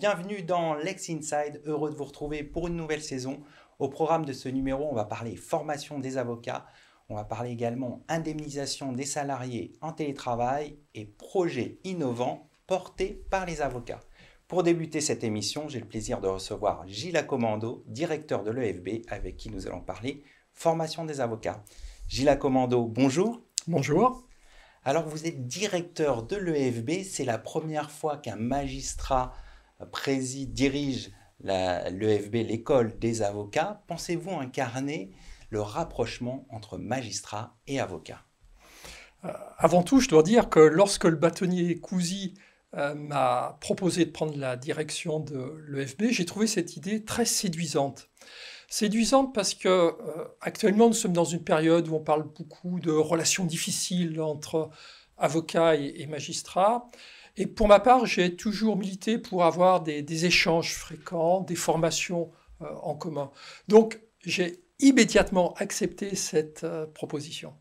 bienvenue dans Lex Inside. Heureux de vous retrouver pour une nouvelle saison. Au programme de ce numéro, on va parler formation des avocats. On va parler également indemnisation des salariés en télétravail et projets innovants portés par les avocats. Pour débuter cette émission, j'ai le plaisir de recevoir Gilles Commando, directeur de l'EFB, avec qui nous allons parler formation des avocats. Gilles Commando, bonjour. Bonjour. Alors vous êtes directeur de l'EFB, c'est la première fois qu'un magistrat préside, dirige l'EFB, l'école des avocats, pensez-vous incarner le rapprochement entre magistrats et avocats euh, Avant tout, je dois dire que lorsque le bâtonnier Cousy euh, m'a proposé de prendre la direction de l'EFB, j'ai trouvé cette idée très séduisante. Séduisante parce que euh, actuellement nous sommes dans une période où on parle beaucoup de relations difficiles entre avocats et magistrats. Et pour ma part, j'ai toujours milité pour avoir des, échanges fréquents, des formations euh, en commun. Donc, j'ai immédiatement accepté cette euh, proposition.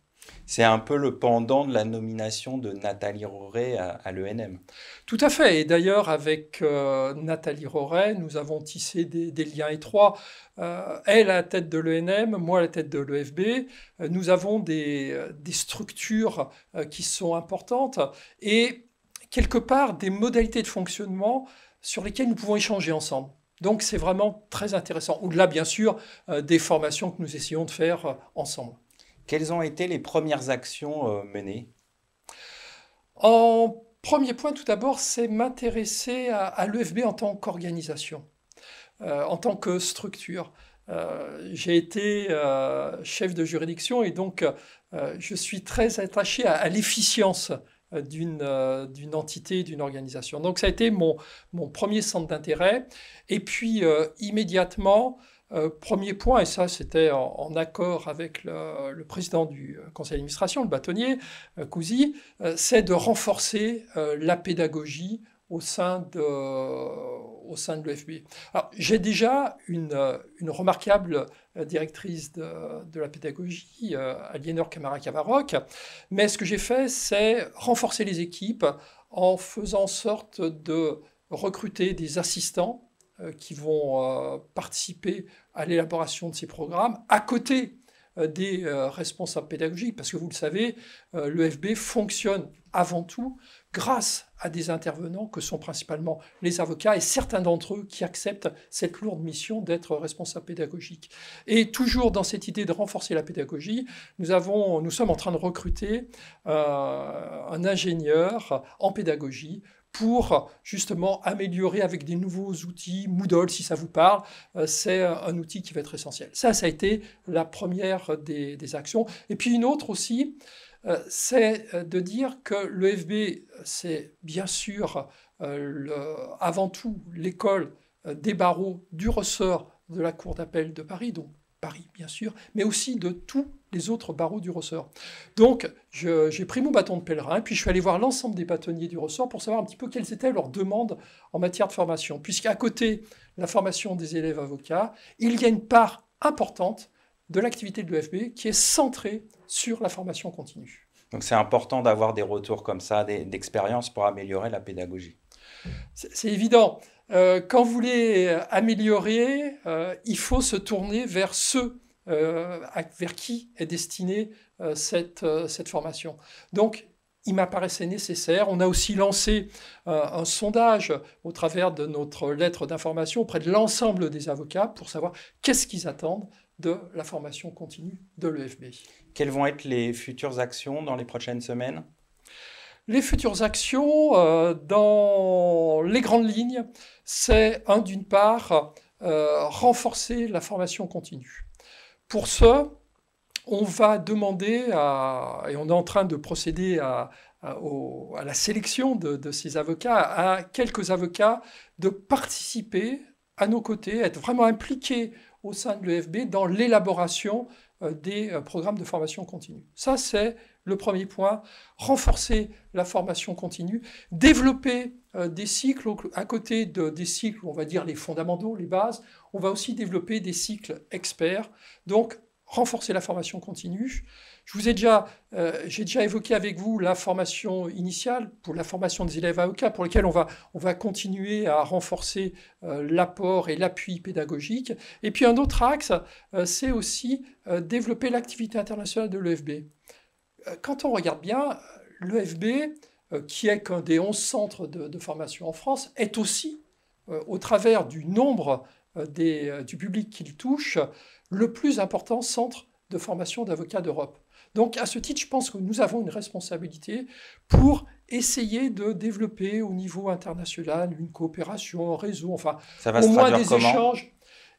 C'est un peu le pendant de la nomination de Nathalie Roray à, l'ENM. Tout à fait. Et d'ailleurs, avec euh, Nathalie Roray, nous avons tissé des, liens étroits. elle à la tête de l'ENM, moi à la tête de l'EFB. nous avons des, des structures qui sont importantes. Et quelque part des modalités de fonctionnement sur lesquelles nous pouvons échanger ensemble. Donc c'est vraiment très intéressant. Au-delà, bien sûr, euh, des formations que nous essayons de faire euh, ensemble. Quelles ont été les premières actions euh, menées En premier point, tout d'abord, c'est m'intéresser à, l'EFB en tant qu'organisation, en tant que structure. J'ai été chef de juridiction et donc je suis très attaché à l'efficience euh, d'une euh, d'une entité, d'une organisation. Donc ça a été mon, mon premier centre d'intérêt. Et puis euh, immédiatement, premier point, et ça c'était en, accord avec le, le président du conseil d'administration, le bâtonnier, Cousy, c'est de renforcer la pédagogie au sein de au sein de j'ai déjà une, euh, remarquable euh, directrice de, de la pédagogie, euh, Aliénor camara cavaroc mais ce que j'ai fait, c'est renforcer les équipes en faisant sorte de recruter des assistants qui vont participer à l'élaboration de ces programmes, à côté euh, des euh, responsables pédagogiques, parce que vous le savez, euh, l'EFB fonctionne avant tout grâce à des intervenants que sont principalement les avocats et certains d'entre eux qui acceptent cette lourde mission d'être responsable pédagogique. Et toujours dans cette idée de renforcer la pédagogie, nous, sommes en train de recruter un ingénieur en pédagogie pour justement améliorer avec des nouveaux outils. Moodle, si ça vous parle, euh, c'est un outil qui va être essentiel. Ça, ça a été la première des, actions. Et puis une autre aussi, euh, c'est euh, de dire que l'EFB, c'est bien sûr avant tout l'école des barreaux du ressort de la Cour d'appel de Paris, donc Paris bien sûr, mais aussi de tout les autres barreaux du ressort. Donc, j'ai pris mon bâton de pèlerin, puis je suis allé voir l'ensemble des bâtonniers du ressort pour savoir un petit peu quelles étaient leurs demandes en matière de formation. Puisqu'à côté de la formation des élèves avocats, il y a une part importante de l'activité de l'EFB qui est centrée sur la formation continue. Donc, c'est important d'avoir des retours comme ça, d'expérience pour améliorer la pédagogie. C'est évident. Euh, quand vous voulez améliorer, euh, il faut se tourner vers ceux euh, vers qui est destinée euh, euh, cette, formation. Donc, il m'apparaissait nécessaire. On a aussi lancé un sondage au travers de notre lettre d'information auprès de l'ensemble des avocats pour savoir qu'est-ce qu'ils attendent de la formation continue de l'EFB. Quelles vont être les futures actions dans les prochaines semaines les futures actions, dans les grandes lignes, c'est, d'une part, renforcer la formation continue. Pour ça, on va demander et on est en train de procéder à, la sélection de, ces avocats, à quelques avocats, de participer à nos côtés, être vraiment impliqués au sein de l'EFB dans l'élaboration euh, des euh, programmes de formation continue. Ça, c'est le premier point. Renforcer la formation continue, développer euh, des cycles à côté des cycles, on va dire les fondamentaux, les bases. On va aussi développer des cycles experts, donc renforcer la formation continue. Je vous ai euh, j'ai déjà évoqué avec vous la formation initiale pour la formation des élèves OCA, e pour laquelle on va, on va continuer à renforcer euh, l'apport et l'appui pédagogique. Et puis un autre axe, euh, c'est aussi développer l'activité internationale de l'EFB. Quand on regarde bien, l'EFB, qui est qu'un des 11 centres de, de, formation en France, est aussi, au travers du nombre euh, euh, du public qu'il touche, le plus important centre de formation d'avocats d'Europe. Donc à ce titre, je pense que nous avons une responsabilité pour essayer de développer au niveau international une coopération, un réseau, enfin au moins des échanges.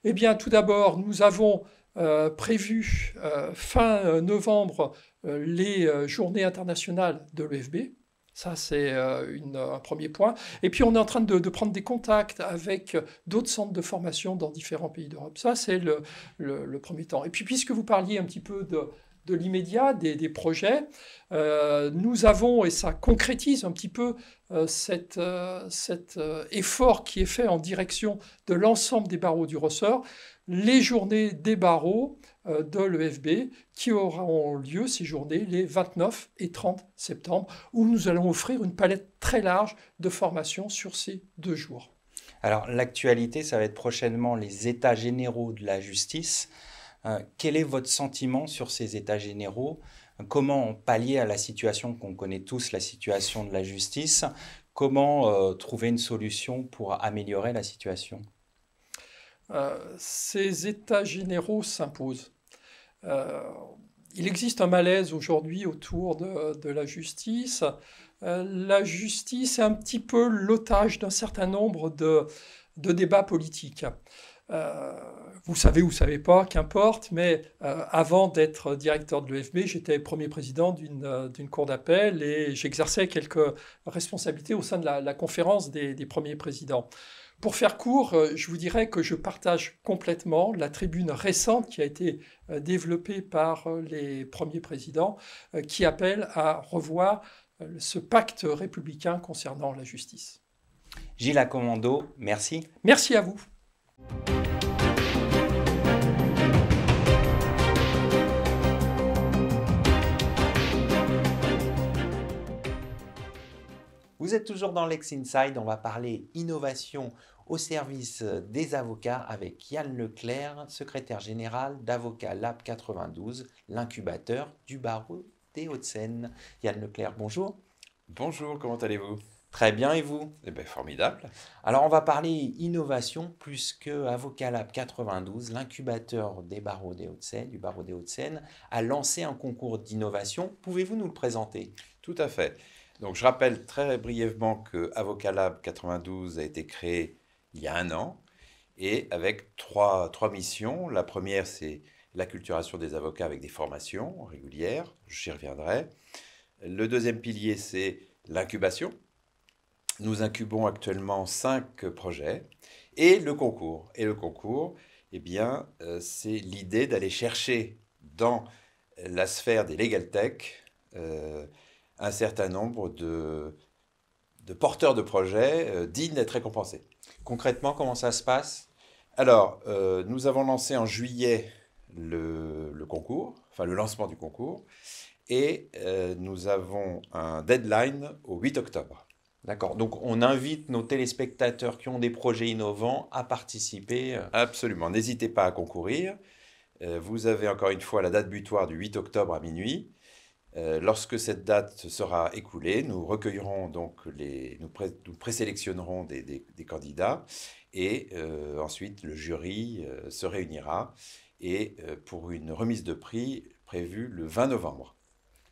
Eh bien, tout d'abord, nous avons euh, prévu fin novembre les journées internationales de l'EFB. Ça, c'est euh, euh, un premier point. Et puis, on est en train de, prendre des contacts avec euh, d'autres centres de formation dans différents pays d'Europe. Ça, c'est le, premier temps. Et puis, puisque vous parliez un petit peu de, l'immédiat, des, projets, nous avons, et ça concrétise un petit peu cet effort qui est fait en direction de l'ensemble des barreaux du ressort, les journées des barreaux euh, de l'EFB qui auront lieu, ces journées, les 29 et 30 septembre, où nous allons offrir une palette très large de formations sur ces deux jours. Alors l'actualité, ça va être prochainement les états généraux de la justice. Euh, quel est votre sentiment sur ces états généraux Comment pallier à la situation qu'on connaît tous, la situation de la justice Comment euh, trouver une solution pour améliorer la situation euh, ces états généraux s'imposent. Euh, il existe un malaise aujourd'hui autour de, la justice. Euh, la justice est un petit peu l'otage d'un certain nombre de, débats politiques vous savez ou vous savez pas, qu'importe, mais euh, avant d'être directeur de l'EFB, j'étais premier président euh, d'une cour d'appel et j'exerçais quelques responsabilités au sein de la, conférence des, premiers présidents. Pour faire court, euh, je vous dirais que je partage complètement la tribune récente qui a été développée par les premiers présidents qui appelle à revoir ce pacte républicain concernant la justice. Gilles Commando, merci. Merci à vous. Vous êtes toujours dans Lex Inside, on va parler innovation au service euh, des avocats avec Yann Leclerc, secrétaire général d'Avocat Lab 92, l'incubateur du barreau des Hauts-de-Seine. Yann Leclerc, bonjour. Bonjour, comment allez-vous Très bien, et vous eh ben, Formidable. Alors, on va parler innovation plus que Avocat Lab 92, l'incubateur des barreaux des Hauts-de-Seine, du barreau des Hauts-de-Seine, a lancé un concours d'innovation. Pouvez-vous nous le présenter Tout à fait. Donc je rappelle très brièvement que Avocat 92 a été créé il y a un an et avec trois, trois missions. La première, c'est l'acculturation des avocats avec des formations régulières, j'y reviendrai. Le deuxième pilier, c'est l'incubation. Nous incubons actuellement cinq projets et le concours. Et le concours, eh bien, euh, c'est l'idée d'aller chercher dans la sphère des legal tech euh, un certain nombre de, porteurs de projets euh, dignes d'être récompensés. Concrètement, comment ça se passe Alors, euh, nous avons lancé en juillet le, concours, enfin le lancement du concours, et euh, nous avons un deadline au 8 octobre. D'accord. Donc on invite nos téléspectateurs qui ont des projets innovants à participer. Absolument. N'hésitez pas à concourir. Vous avez encore une fois la date butoir du 8 octobre à minuit. Euh, lorsque cette date sera écoulée, nous recueillerons donc nous, présélectionnerons des, candidats et euh, ensuite le jury euh, se réunira et pour une remise de prix prévue le 20 novembre.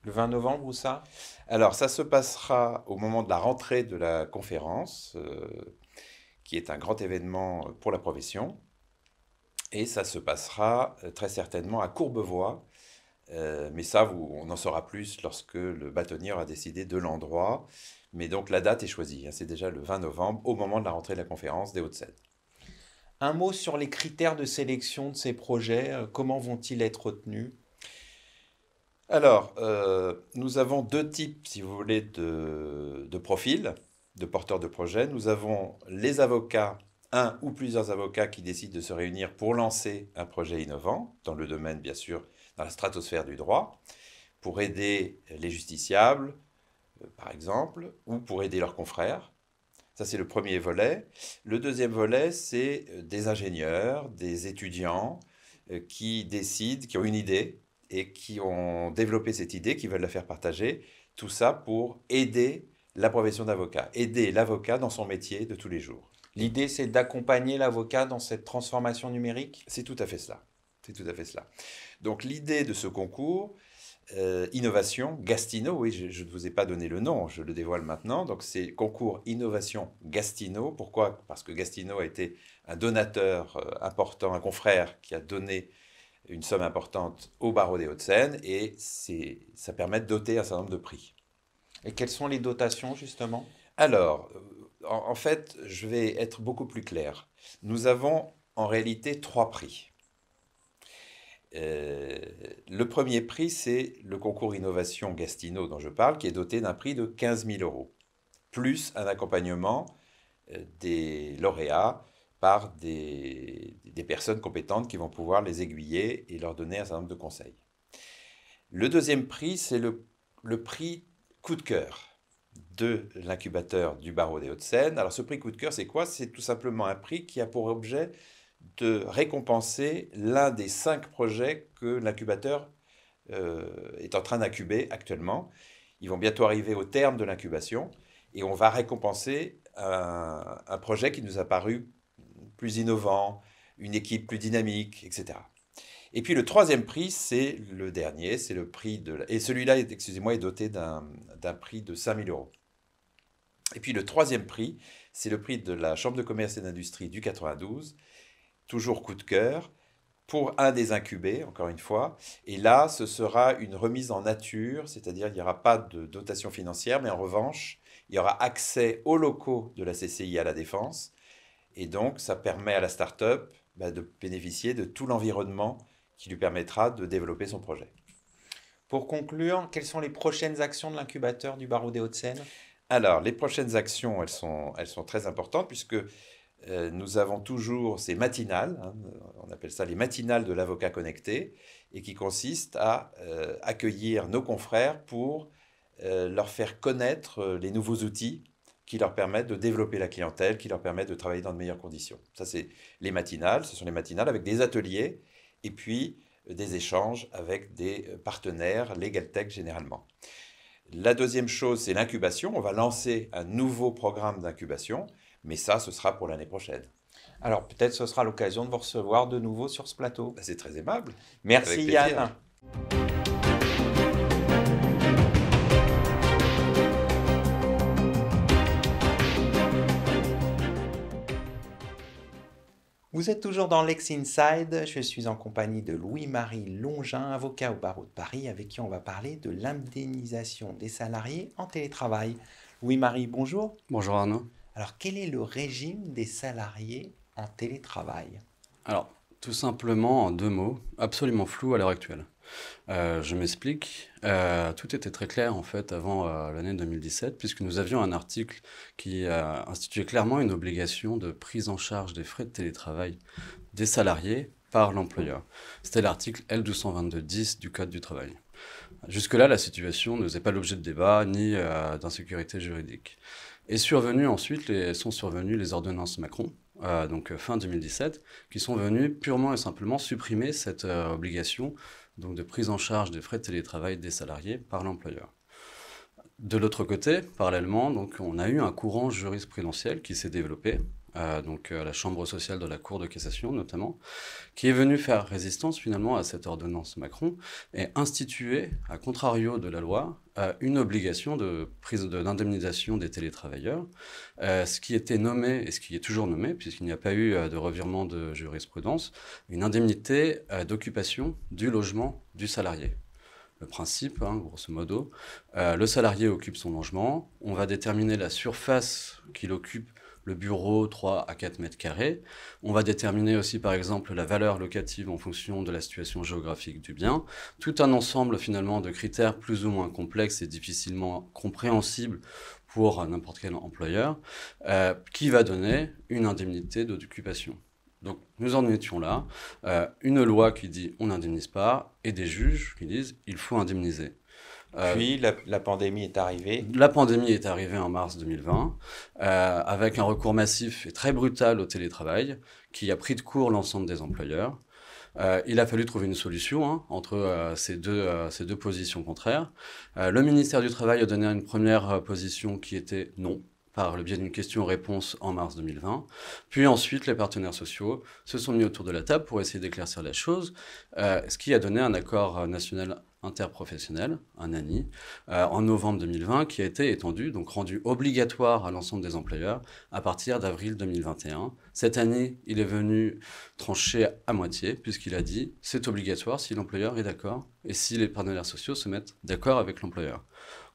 Le 20 novembre ou ça Alors ça se passera au moment de la rentrée de la conférence, qui est un grand événement pour la profession, et ça se passera très certainement à Courbevoie euh, mais ça, on en saura plus lorsque le bâtonnier aura décidé de l'endroit. Mais donc la date est choisie, hein. c'est déjà le 20 novembre, au moment de la rentrée de la conférence des Hauts-de-Seine. Un mot sur les critères de sélection de ces projets, euh, comment vont-ils être retenus Alors, euh, nous avons deux types, si vous voulez, de profils, de porteurs de projets. Nous avons les avocats un ou plusieurs avocats qui décident de se réunir pour lancer un projet innovant, dans le domaine bien sûr dans la stratosphère du droit pour aider les justiciables, euh, par exemple, ou pour aider leurs confrères. Ça, c'est le premier volet. Le deuxième volet, c'est euh, des ingénieurs, des étudiants euh, qui décident, qui ont une idée et qui ont développé cette idée, qui veulent la faire partager. Tout ça pour aider la profession d'avocat, aider l'avocat dans son métier de tous les jours. L'idée, c'est d'accompagner l'avocat dans cette transformation numérique C'est tout à fait cela. C'est tout à fait cela. Donc l'idée de ce concours, euh, Innovation Gastino, oui, je ne vous ai pas donné le nom, je le dévoile maintenant. Donc c'est concours Innovation Gastino. Pourquoi Parce que Gastino a été un donateur euh, important, un confrère qui a donné une somme importante au barreau des Hauts-de-Seine et ça permet de doter un certain nombre de prix. Et quelles sont les dotations justement Alors, euh, en fait, je vais être beaucoup plus clair. Nous avons en réalité trois prix. Euh, le premier prix, c'est le concours Innovation Gastineau dont je parle, qui est doté d'un prix de 15 000 euros, plus un accompagnement euh, des lauréats par des, personnes compétentes qui vont pouvoir les aiguiller et leur donner un certain nombre de conseils. Le deuxième prix, c'est le, le prix coup de cœur de l'incubateur du barreau des Hauts-de-Seine. Alors ce prix coup de cœur, c'est quoi C'est tout simplement un prix qui a pour objet de récompenser l'un des cinq projets que l'incubateur euh, est en train d'incuber actuellement. Ils vont bientôt arriver au terme de l'incubation et on va récompenser un, un, projet qui nous a paru plus innovant, une équipe plus dynamique, etc. Et puis le troisième prix, c'est le dernier, c'est le prix de... Et celui-là, excusez-moi, est doté d'un prix de 5000 euros. Et puis le troisième prix, c'est le prix de la Chambre de commerce et d'industrie du 92 toujours coup de cœur, pour un des incubés, encore une fois. Et là, ce sera une remise en nature, c'est-à-dire il n'y aura pas de dotation financière, mais en revanche, il y aura accès aux locaux de la CCI à la défense. Et donc, ça permet à la start-up bah, de bénéficier de tout l'environnement qui lui permettra de développer son projet. Pour conclure, quelles sont les prochaines actions de l'incubateur du barreau des Hauts-de-Seine Alors, les prochaines actions, elles sont, elles sont très importantes puisque euh, nous avons toujours ces matinales, hein, on appelle ça les matinales de l'avocat connecté, et qui consistent à euh, accueillir nos confrères pour euh, leur faire connaître les nouveaux outils qui leur permettent de développer la clientèle, qui leur permettent de travailler dans de meilleures conditions. Ça, c'est les matinales, ce sont les matinales avec des ateliers et puis des échanges avec des partenaires, LegalTech généralement. La deuxième chose, c'est l'incubation. On va lancer un nouveau programme d'incubation mais ça, ce sera pour l'année prochaine. Alors peut-être ce sera l'occasion de vous recevoir de nouveau sur ce plateau. Bah, c'est très aimable. Merci Yann. Vous êtes toujours dans Lex Inside, je suis en compagnie de Louis-Marie Longin, avocat au barreau de Paris, avec qui on va parler de l'indemnisation des salariés en télétravail. Louis-Marie, bonjour. Bonjour Arnaud. Alors, quel est le régime des salariés en télétravail Alors, tout simplement en deux mots, absolument flou à l'heure actuelle. Euh, je m'explique. Euh, tout était très clair en fait avant euh, l'année 2017, puisque nous avions un article qui instituait clairement une obligation de prise en charge des frais de télétravail des salariés par l'employeur. C'était l'article l 222 10 du Code du travail. Jusque-là, la situation ne faisait pas l'objet de débats ni euh, d'insécurité juridique. Et survenu ensuite, sont survenues les ordonnances Macron, euh, donc euh, fin 2017, qui sont venues purement et simplement supprimer cette obligation donc de prise en charge des frais de télétravail des salariés par l'employeur. De l'autre côté, parallèlement, donc, on a eu un courant jurisprudentiel qui s'est développé donc euh, la chambre sociale de la Cour de cassation notamment, qui est venue faire résistance finalement à cette ordonnance Macron et instituer, à contrario de la loi, euh, une obligation de prise d'indemnisation des télétravailleurs, euh, ce qui était nommé et ce qui est toujours nommé puisqu'il n'y a pas eu de revirement de jurisprudence, une indemnité d'occupation du logement du salarié le principe, hein, grosso modo. le salarié occupe son logement, on va déterminer la surface qu'il occupe le bureau 3 à 4 mètres carrés. On va déterminer aussi par exemple la valeur locative en fonction de la situation géographique du bien. Tout un ensemble finalement de critères plus ou moins complexes et difficilement compréhensibles pour n'importe quel employeur euh, qui va donner une indemnité d'occupation. Donc nous en étions là. Euh, une loi qui dit on n'indemnise pas et des juges qui disent il faut indemniser. Euh, Puis la, pandémie est arrivée. La pandémie est arrivée en mars 2020, euh, avec un recours massif et très brutal au télétravail, qui a pris de court l'ensemble des employeurs. Euh, il a fallu trouver une solution hein, entre ces, deux, ces deux positions contraires. le ministère du Travail a donné une première position qui était non par le biais d'une question-réponse en mars 2020. Puis ensuite, les partenaires sociaux se sont mis autour de la table pour essayer d'éclaircir la chose, ce qui a donné un accord national interprofessionnel, un ANI, euh, en novembre 2020, qui a été étendu, donc rendu obligatoire à l'ensemble des employeurs à partir d'avril 2021. Cette année, il est venu trancher à moitié, puisqu'il a dit c'est obligatoire si l'employeur est d'accord et si les partenaires sociaux se mettent d'accord avec l'employeur.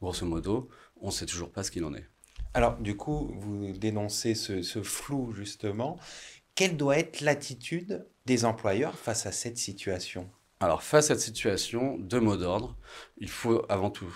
Grosso modo, on ne sait toujours pas ce qu'il en est. Alors, du coup, vous dénoncez ce flou, justement. Quelle doit être l'attitude des employeurs face à cette situation alors, face à cette situation, deux mots d'ordre. Il faut avant tout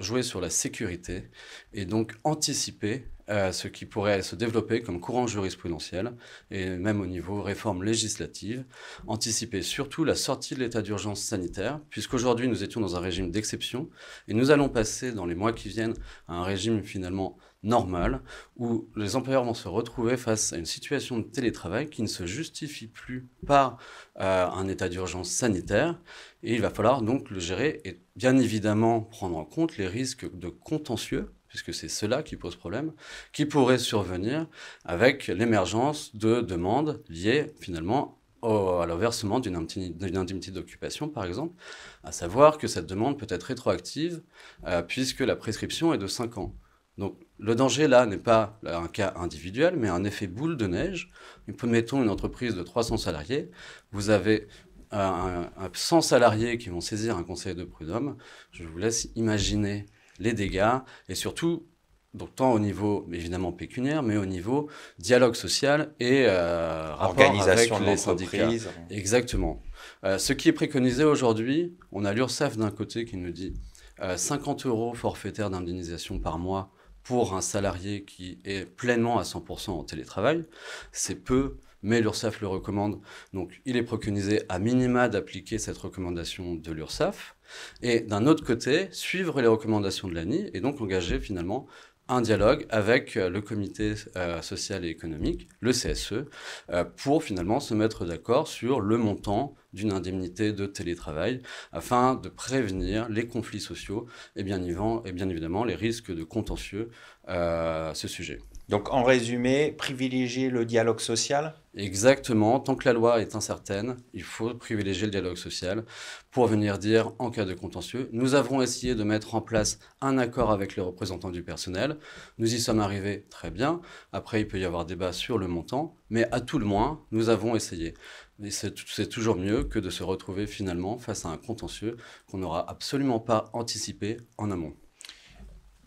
jouer sur la sécurité et donc anticiper euh, ce qui pourrait se développer comme courant jurisprudentiel et même au niveau réforme législative, anticiper surtout la sortie de l'état d'urgence sanitaire, puisqu'aujourd'hui nous étions dans un régime d'exception et nous allons passer dans les mois qui viennent à un régime finalement Normal où les employeurs vont se retrouver face à une situation de télétravail qui ne se justifie plus par euh, un état d'urgence sanitaire et il va falloir donc le gérer et bien évidemment prendre en compte les risques de contentieux puisque c'est cela qui pose problème, qui pourrait survenir avec l'émergence de demandes liées finalement à leur versement d'une indemnité d'occupation, par exemple, à savoir que cette demande peut être rétroactive, euh, puisque la prescription est de 5 ans. Donc le danger là n'est pas un cas individuel, mais un effet boule de neige. Mettons une entreprise de 300 salariés, vous avez 100 euh, salariés qui vont saisir un conseil de prud'homme. Je vous laisse imaginer les dégâts et surtout, tant au niveau évidemment pécuniaire, mais au niveau dialogue social et euh, rapport Organisation avec les syndicats. Exactement. Euh, ce qui est préconisé aujourd'hui, on a l'URSSAF d'un côté qui nous dit 50 euros forfaitaires d'indemnisation par mois pour un salarié qui est pleinement à 100% en télétravail, c'est peu, mais l'URSSAF le recommande. Donc il est préconisé à minima d'appliquer cette recommandation de l'URSSAF et d'un autre côté, suivre les recommandations de l'ANI et donc engager finalement un dialogue avec euh, le comité euh, social et économique, le CSE, euh, pour finalement se mettre d'accord sur le montant d'une indemnité de télétravail afin de prévenir les conflits sociaux et bien, évidemment les risques de contentieux à ce sujet. Donc en résumé, privilégier le dialogue social Exactement, tant que la loi est incertaine, il faut privilégier le dialogue social pour venir dire en cas de contentieux, nous avons essayé de mettre en place un accord avec les représentants du personnel, nous y sommes arrivés très bien, après il peut y avoir débat sur le montant, mais à tout le moins, nous avons essayé. Et c'est toujours mieux que de se retrouver finalement face à un contentieux qu'on n'aura absolument pas anticipé en amont.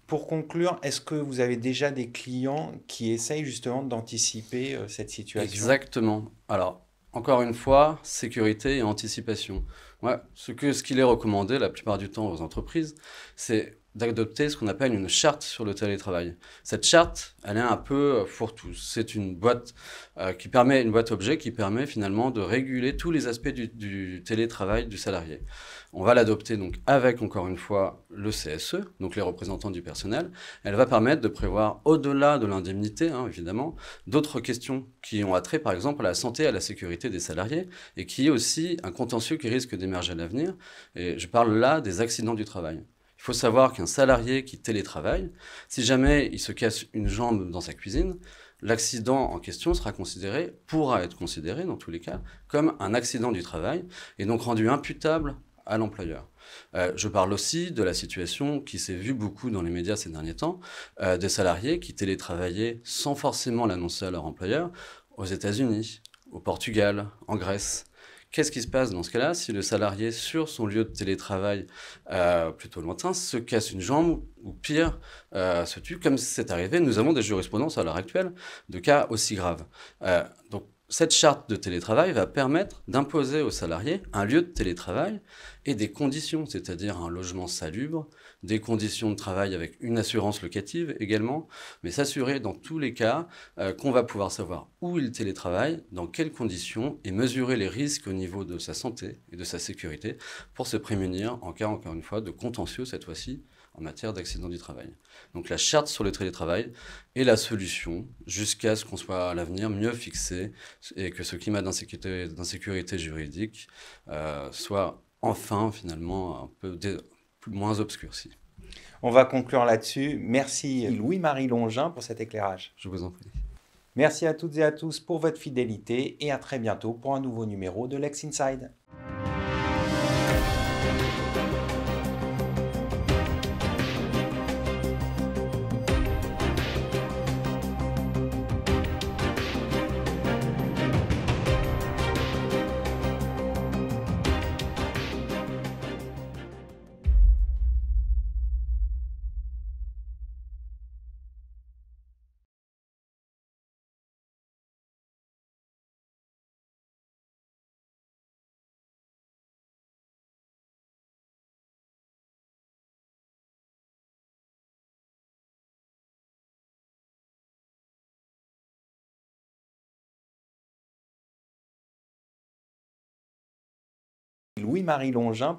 Pour conclure, est-ce que vous avez déjà des clients qui essayent justement d'anticiper euh, cette situation Exactement. Alors, encore une fois, sécurité et anticipation. ce, que, ce qu'il est recommandé la plupart du temps aux entreprises, c'est d'adopter ce qu'on appelle une charte sur le télétravail. Cette charte, elle est un peu fourre-tout. Euh, C'est une boîte euh, qui permet, une boîte objet qui permet finalement de réguler tous les aspects du, télétravail du salarié. On va l'adopter donc avec, encore une fois, le CSE, donc les représentants du personnel. Elle va permettre de prévoir, au-delà de l'indemnité, hein, évidemment, d'autres questions qui ont attrait, par exemple, à la santé, à la sécurité des salariés, et qui est aussi un contentieux qui risque d'émerger à l'avenir. Et je parle là des accidents du travail. Il faut savoir qu'un salarié qui télétravaille, si jamais il se casse une jambe dans sa cuisine, l'accident en question sera considéré, pourra être considéré dans tous les cas, comme un accident du travail et donc rendu imputable à l'employeur. Euh, je parle aussi de la situation qui s'est vue beaucoup dans les médias ces derniers temps, euh, des salariés qui télétravaillaient sans forcément l'annoncer à leur employeur aux États-Unis, au Portugal, en Grèce. Qu'est-ce qui se passe dans ce cas-là si le salarié sur son lieu de télétravail euh, plutôt lointain se casse une jambe ou pire euh, se tue comme c'est arrivé Nous avons des jurisprudences à l'heure actuelle de cas aussi graves. Euh, donc cette charte de télétravail va permettre d'imposer aux salariés un lieu de télétravail et des conditions, c'est-à-dire un logement salubre, des conditions de travail avec une assurance locative également, mais s'assurer dans tous les cas euh, qu'on va pouvoir savoir où il télétravaille, dans quelles conditions, et mesurer les risques au niveau de sa santé et de sa sécurité pour se prémunir en cas, encore une fois, de contentieux cette fois-ci en matière d'accident du travail. Donc la charte sur le télétravail est la solution jusqu'à ce qu'on soit à l'avenir mieux fixé et que ce climat d'insécurité juridique euh, soit enfin finalement un peu moins obscurci. On va conclure là-dessus. Merci Louis-Marie Longin pour cet éclairage. Je vous en prie. Merci à toutes et à tous pour votre fidélité et à très bientôt pour un nouveau numéro de Lex Inside. Louis-Marie Longin